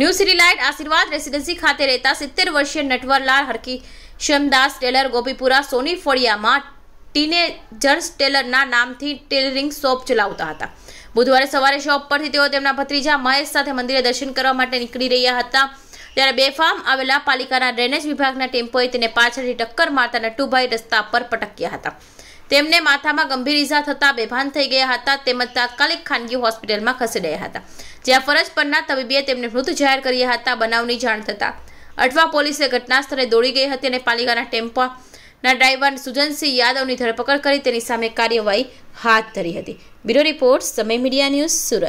new city light Ashirwad residency ખાતે રહેતા 70 વર્ષના નટવરલાલ હરકી શામദാસ ટેલર ગોપીપુરા સોની ફળિયામાં ટીને જર્ન્સ ટેલરના નામથી ટેલરિંગ શોપ ચલાવતા હતા બુધવારે સવારે શોપ પરથી તેઓ તેમના ભત્રીજા મહેશ સાથે મંદિર દર્શન કરવા માટે નીકળી રહ્યા હતા ત્યારે બેફામ આવેલા પલીક ารา ડ્રેનેજ વિભાગના ટેમ્પોએ તેને પાછળથી ટક્કર મારતા નટુ ભાઈ રસ્તા પર પટક્યા હતા તેમને માથામાં ગંભીર ઇજા થતા બેભાન થઈ ગયા હતા તેમજ તાત્કાલિક ખાનગી હોસ્પિટલમાં ખસેડાયા હતા જ્યાં ફરજ પરના તબીબીએ તેમને મૃત જાહેર કર્યા હતા બનાવની જાણ થતા અઠવા પોલીસે ઘટના સ્થળે દોડી ગઈ હતી અને પાલિકાના ટેમ્પોના ના ડ્રાઈવર સુજનસિંહ યાદવની ધરપકડ કરી તેની સામે કાર્યવાહી હાથ ધરી હતી bureau report Samay media news Surat